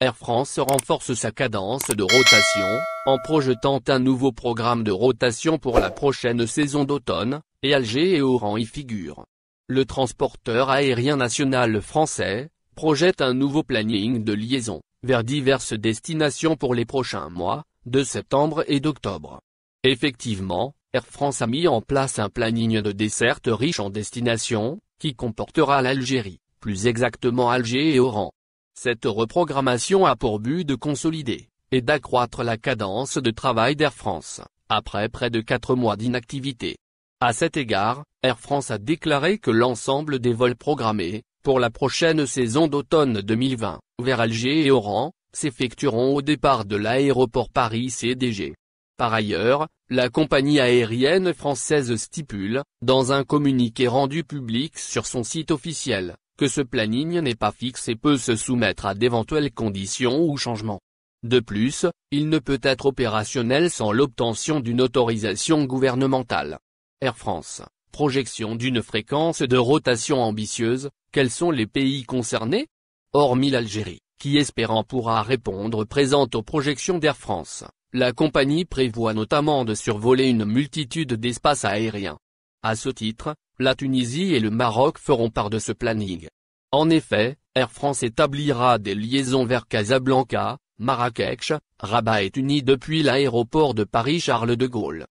Air France renforce sa cadence de rotation, en projetant un nouveau programme de rotation pour la prochaine saison d'automne, et Alger et Oran y figurent. Le transporteur aérien national français, projette un nouveau planning de liaison, vers diverses destinations pour les prochains mois, de septembre et d'octobre. Effectivement, Air France a mis en place un planning de desserte riche en destinations, qui comportera l'Algérie, plus exactement Alger et Oran, cette reprogrammation a pour but de consolider et d'accroître la cadence de travail d'Air France, après près de 4 mois d'inactivité. À cet égard, Air France a déclaré que l'ensemble des vols programmés, pour la prochaine saison d'automne 2020, vers Alger et Oran, s'effectueront au départ de l'aéroport Paris CDG. Par ailleurs, la compagnie aérienne française stipule, dans un communiqué rendu public sur son site officiel, que ce planning n'est pas fixe et peut se soumettre à d'éventuelles conditions ou changements. De plus, il ne peut être opérationnel sans l'obtention d'une autorisation gouvernementale. Air France, projection d'une fréquence de rotation ambitieuse, quels sont les pays concernés Hormis l'Algérie, qui espérant pourra répondre présente aux projections d'Air France, la compagnie prévoit notamment de survoler une multitude d'espaces aériens, à ce titre, la Tunisie et le Maroc feront part de ce planning. En effet, Air France établira des liaisons vers Casablanca, Marrakech, Rabat et Tunis depuis l'aéroport de Paris-Charles de Gaulle.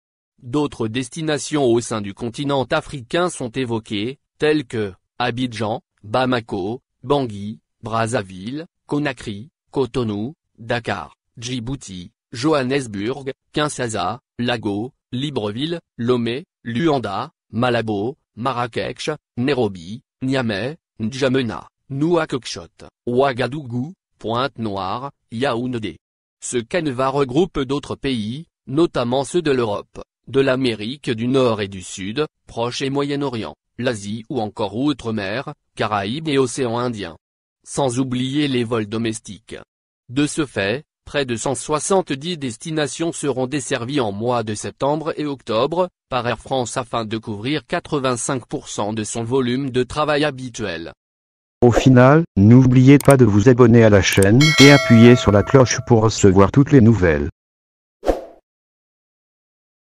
D'autres destinations au sein du continent africain sont évoquées, telles que Abidjan, Bamako, Bangui, Brazzaville, Conakry, Cotonou, Dakar, Djibouti, Johannesburg, Kinshasa, Lago, Libreville, Lomé, Luanda, Malabo, Marrakech, Nairobi, Niamey, N'Djamena, Nouakchott, Ouagadougou, Pointe-Noire, Yaoundé. Ce canevas regroupe d'autres pays, notamment ceux de l'Europe, de l'Amérique du Nord et du Sud, Proche et Moyen-Orient, l'Asie ou encore Outre-mer, Caraïbes et Océan Indien. Sans oublier les vols domestiques. De ce fait, Près de 170 destinations seront desservies en mois de septembre et octobre, par Air France afin de couvrir 85% de son volume de travail habituel. Au final, n'oubliez pas de vous abonner à la chaîne et appuyer sur la cloche pour recevoir toutes les nouvelles.